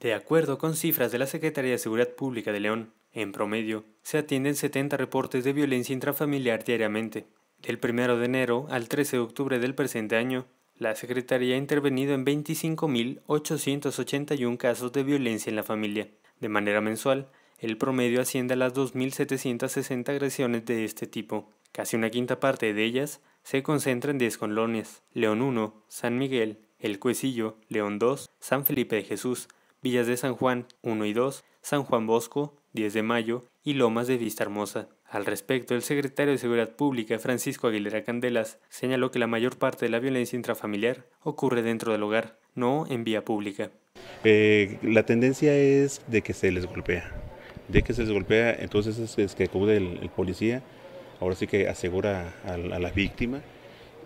De acuerdo con cifras de la Secretaría de Seguridad Pública de León, en promedio, se atienden 70 reportes de violencia intrafamiliar diariamente. Del 1 de enero al 13 de octubre del presente año, la Secretaría ha intervenido en 25.881 casos de violencia en la familia. De manera mensual, el promedio asciende a las 2.760 agresiones de este tipo. Casi una quinta parte de ellas se concentra en 10 colonias, León 1, San Miguel, El Cuecillo, León 2, San Felipe de Jesús, Villas de San Juan 1 y 2, San Juan Bosco 10 de mayo y Lomas de Vista Hermosa. Al respecto, el secretario de Seguridad Pública, Francisco Aguilera Candelas, señaló que la mayor parte de la violencia intrafamiliar ocurre dentro del hogar, no en vía pública. Eh, la tendencia es de que se les golpea. De que se les golpea, entonces es, que acude el, policía, ahora sí que asegura a la víctima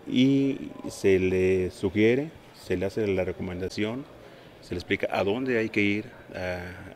y se le sugiere, se le hace la recomendación se le explica a dónde hay que ir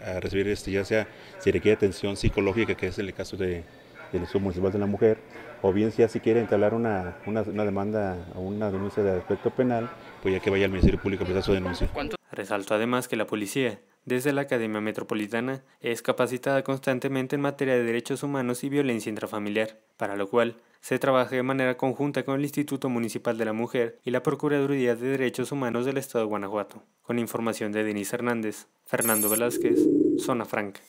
a, recibir este ya sea si requiere atención psicológica, que es el caso de, del submunicipal Municipal de la Mujer, o bien si ya quiere instalar una, demanda o una denuncia de aspecto penal, pues ya que vaya al Ministerio Público a presentar su denuncia. Resalto además que la policía, desde la Academia Metropolitana, es capacitada constantemente en materia de derechos humanos y violencia intrafamiliar, para lo cual se trabaja de manera conjunta con el Instituto Municipal de la Mujer y la Procuraduría de Derechos Humanos del Estado de Guanajuato, con información de Denise Hernández, Fernando Velázquez, Zona Franca.